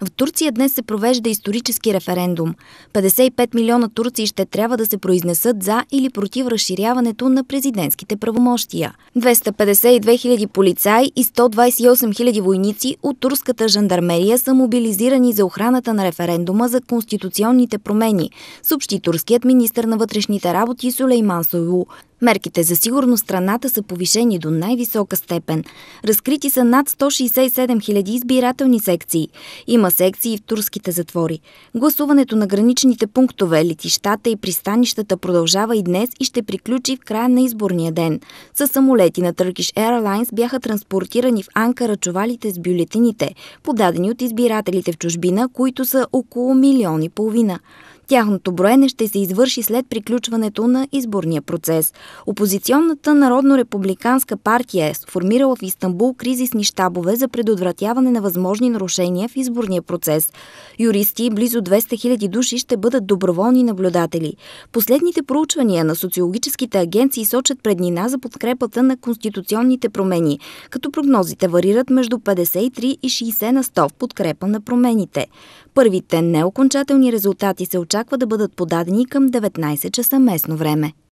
В Турция днес се провежда исторически референдум. 55 милиона турци ще трябва да се произнесат за или против разширяването на президентските правомощия. 252 хиляди полицаи и 128 хиляди войници от турската жандармерия са мобилизирани за охраната на референдума за конституционните промени, съобщи турският министр на вътрешните работи Сулейман Сойлу. Мерките за сигурност страната са повишени до най-висока степен. Разкрити са над 167 000 избирателни секции. Има секции в турските затвори. Гласуването на граничните пунктове, летищата и пристанищата продължава и днес и ще приключи в края на изборния ден. С самолети на Turkish Airlines бяха транспортирани в Анкара чувалите с бюлетините, подадени от избирателите в чужбина, които са около милиони и половина. Тяхното броене ще се извърши след приключването на изборния процес. Опозиционната Народно-републиканска партия е сформирала в Истанбул кризисни щабове за предотвратяване на възможни нарушения в изборния процес. Юристи и близо 200 000 души ще бъдат доброволни наблюдатели. Последните проучвания на социологическите агенции сочат преднина за подкрепата на конституционните промени, като прогнозите варират между 53 и 60 на 100 в подкрепа на промените. Първите неокончателни резултати се очакват очаква да бъдат подадени към 19 часа местно време.